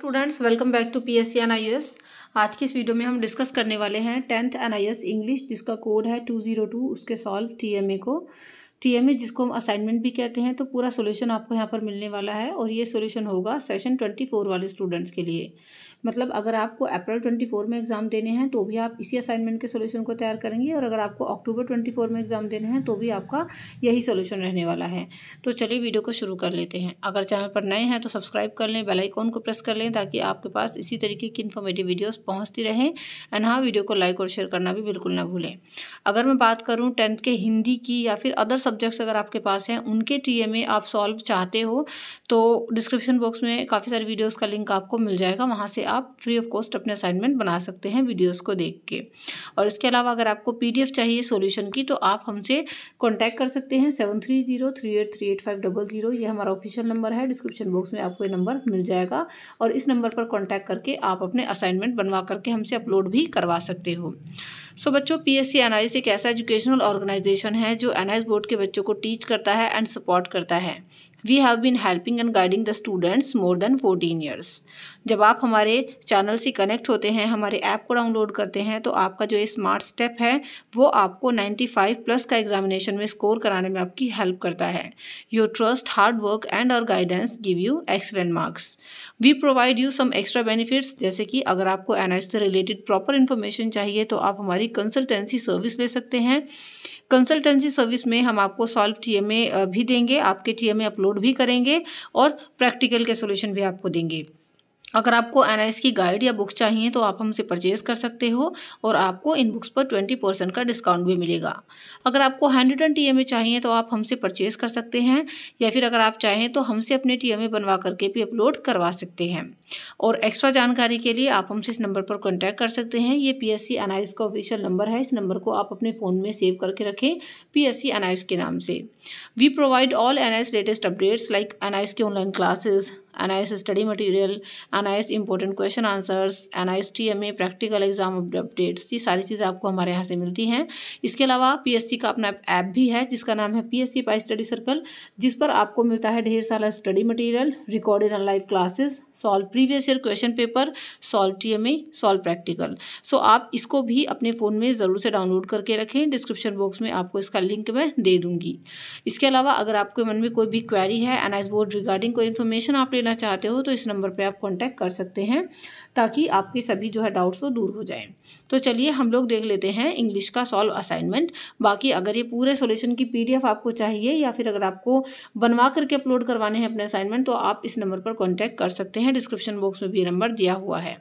students welcome back to PSC NIS आज की इस वीडियो में हम डिस्कस करने वाले हैं टेंथ एनआईएस इंग्लिश जिसका कोड है टू ज़ीरो टू उसके सॉल्व टीएमए को टीएमए जिसको हम असाइनमेंट भी कहते हैं तो पूरा सोल्यूशन आपको यहाँ पर मिलने वाला है और ये सोल्यूशन होगा सेशन ट्वेंटी फोर वाले स्टूडेंट्स के लिए मतलब अगर आपको अप्रैल ट्वेंटी फोर में एग्ज़ाम देने हैं तो भी आप इसी असाइनमेंट के सोल्यूशन को तैयार करेंगे और अगर आपको अक्टूबर ट्वेंटी फोर में एग्ज़ाम देने हैं तो भी आपका यही सोल्यूशन रहने वाला है तो चलिए वीडियो को शुरू कर लेते हैं अगर चैनल पर नए हैं तो सब्सक्राइब कर लें बेलाइकॉन को प्रेस कर लें ताकि आपके पास इसी तरीके की इन्फॉर्मेटिव वीडियोज़ पहुँचती रहें एंड हाँ वीडियो को लाइक और शेयर करना भी बिल्कुल ना भूलें अगर मैं बात करूँ टेंथ के हिंदी की या फिर अदर सब्जेक्ट्स अगर आपके पास हैं उनके में आप सॉल्व चाहते हो तो डिस्क्रिप्शन बॉक्स में काफ़ी सारे वीडियोस का लिंक आपको मिल जाएगा वहाँ से आप फ्री ऑफ कॉस्ट अपने असाइनमेंट बना सकते हैं वीडियोस को देख के और इसके अलावा अगर आपको पी चाहिए सोल्यूशन की तो आप हमसे कॉन्टैक्ट कर सकते हैं seven three zero three eight three eight five double zero ये हमारा ऑफिशियल नंबर है डिस्क्रिप्शन बॉक्स में आपको ये नंबर मिल जाएगा और इस नंबर पर कॉन्टैक्ट करके आप अपने असाइनमेंट बनवा करके हमसे अपलोड भी करवा सकते हो सो so, बच्चों पीएससी एस एक ऐसा एजुकेशनल ऑर्गेनाइजेशन है जो एन बोर्ड के बच्चों को टीच करता है एंड सपोर्ट करता है we have been helping and guiding the students more than fourteen years जब आप हमारे चैनल से कनेक्ट होते हैं हमारे ऐप को डाउनलोड करते हैं तो आपका जो स्मार्ट स्टेप है वो आपको नाइन्टी फाइव प्लस का एग्जामिनेशन में स्कोर कराने में आपकी हेल्प करता है your trust hard work and और guidance give you excellent marks we provide you some extra benefits जैसे कि अगर आपको एन e से रिलेटेड प्रॉपर इन्फॉर्मेशन चाहिए तो आप हमारी कंसल्टेंसी सर्विस ले सकते हैं कंसल्टेंसी सर्विस में हम आपको सॉल्व टी भी देंगे आपके टी अपलोड डाउनलोड भी करेंगे और प्रैक्टिकल के सोल्यूशन भी आपको देंगे अगर आपको एन की गाइड या बुक्स चाहिए तो आप हमसे परचेज़ कर सकते हो और आपको इन बुक्स पर ट्वेंटी परसेंट का डिस्काउंट भी मिलेगा अगर आपको handwritten T M A चाहिए तो आप हमसे परचेज़ कर सकते हैं या फिर अगर आप चाहें तो हमसे अपने टी एम बनवा करके भी अपलोड करवा सकते हैं और एक्स्ट्रा जानकारी के लिए आप हमसे इस नंबर पर कॉन्टैक्ट कर सकते हैं ये पी एस सी का ऑफिशियल नंबर है इस नंबर को आप अपने फ़ोन में सेव करके रखें पी एस सी के नाम से we provide all an latest updates like NIS के online classes analyze study material analyze important question answers analyze TMA practical exam updates ये सारी चीज़ें आपको हमारे यहाँ से मिलती हैं इसके अलावा पीएससी का अपना ऐप भी है जिसका नाम है पीएससी पाई स्टडी सर्कल जिस पर आपको मिलता है ढेर सारा study material recorded on live classes solve previous year question paper solve T TMA solve practical so आप इसको भी अपने फ़ोन में ज़रूर से डाउनलोड करके रखें डिस्क्रिप्शन बॉक्स में आपको इसका लिंक मैं दे दूँगी इसके अलावा अगर आपके मन में कोई भी क्वेरी है एनआईस बोर्ड रिगार्डिंग कोई इन्फॉर्मेशन आप लेना चाहते हो तो इस नंबर पर आप कॉन्टैक्ट कर सकते हैं ताकि आपके सभी जो है डाउट्स वो दूर हो जाएँ तो चलिए हम लोग देख लेते हैं इंग्लिश का सॉल्व असाइनमेंट बाकी अगर ये पूरे सोल्यूशन की पी आपको चाहिए या फिर अगर आपको बनवा करके अपलोड करवाने हैं अपने असाइनमेंट तो आप इस नंबर पर कॉन्टैक्ट कर सकते हैं डिस्क्रिप्शन बॉक्स में भी नंबर दिया हुआ है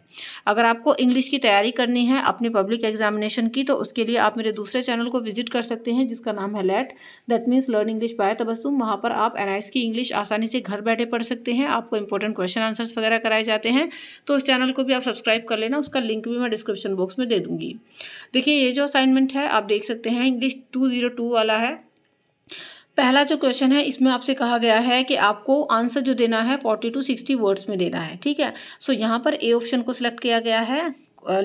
अगर आपको इंग्लिश की तैयारी करनी है अपने पब्लिक एग्जामिनेशन की तो उसके लिए आप मेरे दूसरे चैनल को विजिट कर सकते हैं जिसका नाम है let that means learn English by Tabassum वहाँ पर आप एनआईस की इंग्लिश आसानी से घर बैठे पढ़ सकते हैं आप आपको इंपॉर्टेंट क्वेश्चन आंसर्स वगैरह कराए जाते हैं तो उस चैनल को भी आप सब्सक्राइब कर लेना उसका लिंक भी मैं डिस्क्रिप्शन बॉक्स में दे दूँगी देखिए ये जो असाइनमेंट है आप देख सकते हैं इंग्लिश टू वाला है पहला जो क्वेश्चन है इसमें आपसे कहा गया है कि आपको आंसर जो देना है फोर्टी टू सिक्सटी वर्ड्स में देना है ठीक है सो so, यहाँ पर ए ऑप्शन को सिलेक्ट किया गया है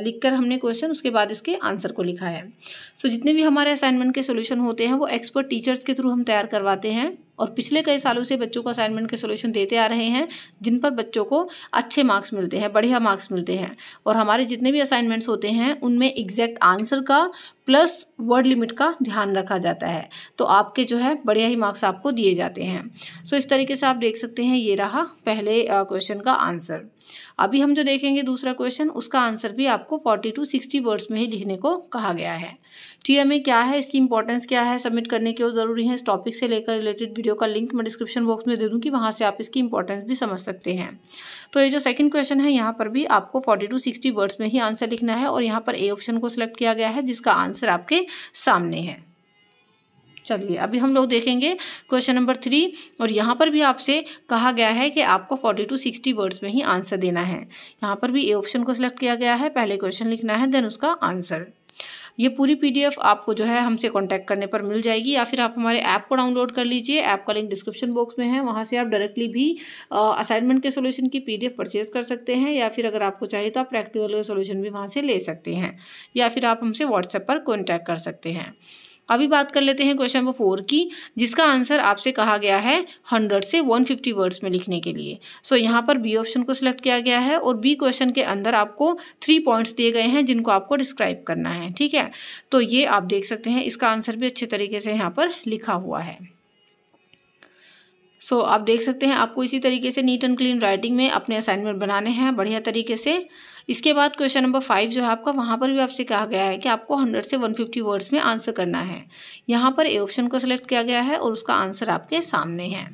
लिखकर हमने क्वेश्चन उसके बाद इसके आंसर को लिखा है सो so, जितने भी हमारे असाइनमेंट के सोल्यूशन होते हैं वो एक्सपर्ट टीचर्स के थ्रू हम तैयार करवाते हैं और पिछले कई सालों से बच्चों को असाइनमेंट के सोल्यूशन देते आ रहे हैं जिन पर बच्चों को अच्छे मार्क्स मिलते हैं बढ़िया मार्क्स मिलते हैं और हमारे जितने भी असाइनमेंट्स होते हैं उनमें एग्जैक्ट आंसर का प्लस वर्ड लिमिट का ध्यान रखा जाता है तो आपके जो है बढ़िया ही मार्क्स आपको दिए जाते हैं सो इस तरीके से आप देख सकते हैं ये रहा पहले क्वेश्चन का आंसर अभी हम जो देखेंगे दूसरा क्वेश्चन उसका आंसर भी आपको फोर्टी टू सिक्सटी वर्ड्स में ही लिखने को कहा गया है टी क्या है इसकी इंपॉर्टेंस क्या है सबमिट करने क्यों ज़रूरी है इस टॉपिक से लेकर रिलेटेड वीडियो का लिंक मैं डिस्क्रिप्शन बॉक्स में दे कि वहाँ से आप इसकी इंपॉर्टेंस भी समझ सकते हैं तो ये जो सेकंड क्वेश्चन है यहाँ पर भी आपको फोर्टी टू सिक्सटी वर्ड्स में ही आंसर लिखना है और यहाँ पर ए ऑप्शन को सिलेक्ट किया गया है जिसका आंसर आपके सामने है चलिए अभी हम लोग देखेंगे क्वेश्चन नंबर थ्री और यहाँ पर भी आपसे कहा गया है कि आपको फोर्टी टू सिक्सटी वर्ड्स में ही आंसर देना है यहाँ पर भी ए ऑप्शन को सिलेक्ट किया गया है पहले क्वेश्चन लिखना है देन उसका आंसर ये पूरी पीडीएफ आपको जो है हमसे कॉन्टैक्ट करने पर मिल जाएगी या फिर आप हमारे ऐप को डाउनलोड कर लीजिए ऐप का लिंक डिस्क्रिप्शन बॉक्स में है वहाँ से आप डायरेक्टली भी असाइनमेंट के सोल्यूशन की पी परचेज कर सकते हैं या फिर अगर आपको चाहिए तो आप प्रैक्टिकल का सोल्यूशन भी वहाँ से ले सकते हैं या फिर आप हमसे व्हाट्सएप पर कॉन्टैक्ट कर सकते हैं अभी बात कर लेते हैं क्वेश्चन नंबर फोर की जिसका आंसर आपसे कहा गया है हंड्रेड से वन फिफ्टी वर्ड्स में लिखने के लिए सो so, यहाँ पर बी ऑप्शन को सिलेक्ट किया गया है और बी क्वेश्चन के अंदर आपको थ्री पॉइंट्स दिए गए हैं जिनको आपको डिस्क्राइब करना है ठीक है तो ये आप देख सकते हैं इसका आंसर भी अच्छे तरीके से यहाँ पर लिखा हुआ है सो so, आप देख सकते हैं आपको इसी तरीके से नीट एंड क्लीन राइटिंग में अपने असाइनमेंट बनाने हैं बढ़िया तरीके से इसके बाद क्वेश्चन नंबर फाइव जो है आपका वहाँ पर भी आपसे कहा गया है कि आपको हंड्रेड से वन फिफ्टी वर्ड्स में आंसर करना है यहाँ पर ए ऑप्शन को सिलेक्ट किया गया है और उसका आंसर आपके सामने है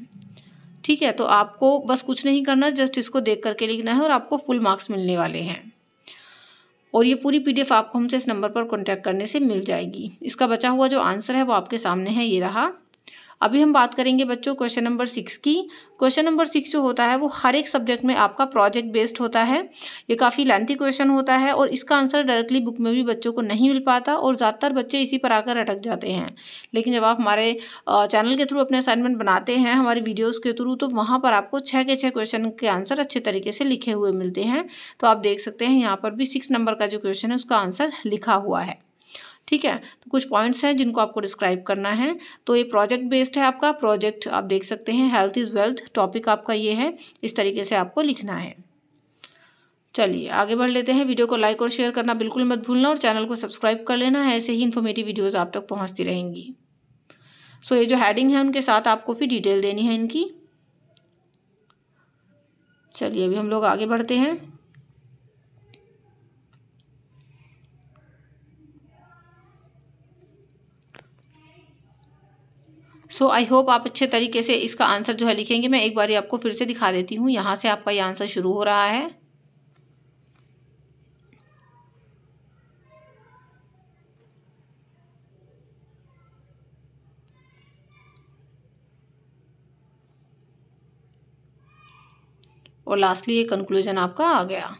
ठीक है तो आपको बस कुछ नहीं करना जस्ट इसको देख करके लिखना है और आपको फुल मार्क्स मिलने वाले हैं और ये पूरी पी आपको हमसे इस नंबर पर कॉन्टैक्ट करने से मिल जाएगी इसका बचा हुआ जो आंसर है वो आपके सामने है ये रहा अभी हम बात करेंगे बच्चों क्वेश्चन नंबर सिक्स की क्वेश्चन नंबर सिक्स जो होता है वो हर एक सब्जेक्ट में आपका प्रोजेक्ट बेस्ड होता है ये काफ़ी लेंथी क्वेश्चन होता है और इसका आंसर डायरेक्टली बुक में भी बच्चों को नहीं मिल पाता और ज़्यादातर बच्चे इसी पर आकर अटक जाते हैं लेकिन जब आप हमारे चैनल के थ्रू अपने असाइनमेंट बनाते हैं हमारी वीडियोज़ के थ्रू तो वहाँ पर आपको छः के छः क्वेश्चन के आंसर अच्छे तरीके से लिखे हुए मिलते हैं तो आप देख सकते हैं यहाँ पर भी सिक्स नंबर का जो क्वेश्चन है उसका आंसर लिखा हुआ है ठीक है तो कुछ पॉइंट्स हैं जिनको आपको डिस्क्राइब करना है तो ये प्रोजेक्ट बेस्ड है आपका प्रोजेक्ट आप देख सकते हैं हेल्थ इज़ वेल्थ टॉपिक आपका ये है इस तरीके से आपको लिखना है चलिए आगे बढ़ लेते हैं वीडियो को लाइक और शेयर करना बिल्कुल मत भूलना और चैनल को सब्सक्राइब कर लेना है ऐसे ही इन्फॉर्मेटिव वीडियोज़ आप तक पहुँचती रहेंगी सो so, ये जो हैडिंग है उनके साथ आपको फिर डिटेल देनी है इनकी चलिए अभी हम लोग आगे बढ़ते हैं सो आई होप आप अच्छे तरीके से इसका आंसर जो है लिखेंगे मैं एक बार आपको फिर से दिखा देती हूँ यहाँ से आपका ये आंसर शुरू हो रहा है और लास्टली ये कंक्लूजन आपका आ गया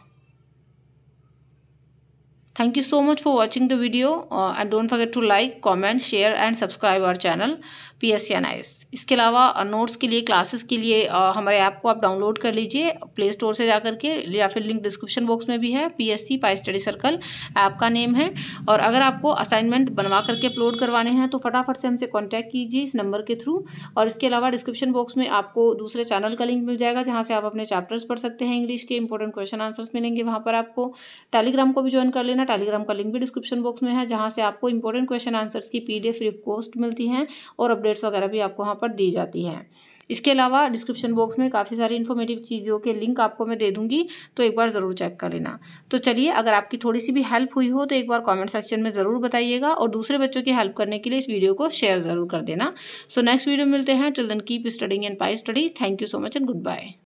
much for watching the video and don't forget to like comment share and subscribe our channel P S C N I S इसके अलावा नोट्स uh, के लिए क्लासेस के लिए uh, हमारे ऐप को आप डाउनलोड कर लीजिए प्ले स्टोर से जा करके या फिर लिंक डिस्क्रिप्शन बॉक्स में भी है P S C pi study circle app का नेम है और अगर आपको असाइनमेंट बनवा करके अपलोड करवाने हैं तो फटाफट से हमसे कॉन्टैक्ट कीजिए इस नंबर के थ्रू और इसके अलावा डिस्क्रिप्शन बॉक्स में आपको दूसरे चैनल का लिंक मिल जाएगा जहाँ से आप अपने चैप्टर्स पढ़ सकते हैं इंग्लिश के इंपॉर्टेंट क्वेश्चन आंसर्स मिलेंगे वहाँ पर आपको टेलीग्राम को भी ज्वाइन कर लेना टेलीग्राम का लिंक भी डिस्क्रिप्शन बॉक्स में है जहाँ से आपको इंपॉर्टेंट क्वेश्चन आंसर्स की पी डी रिक्वेस्ट मिलती हैं और अपडेट्स वगैरह भी आपको वहाँ पर दी जाती हैं इसके अलावा डिस्क्रिप्शन बॉक्स में काफ़ी सारी इन्फॉर्मेटिव चीज़ों के लिंक आपको मैं दे दूँगी तो एक बार ज़रूर चेक कर लेना तो चलिए अगर आपकी थोड़ी सी भी हेल्प हुई हो तो एक बार कॉमेंट सेक्शन में ज़रूर बताइएगा और दूसरे बच्चों की हेल्प करने के लिए इस वीडियो को शेयर ज़रूर कर देना सो नेक्स्ट वीडियो मिलते हैं till then keep studying and pi study thank you so much and good bye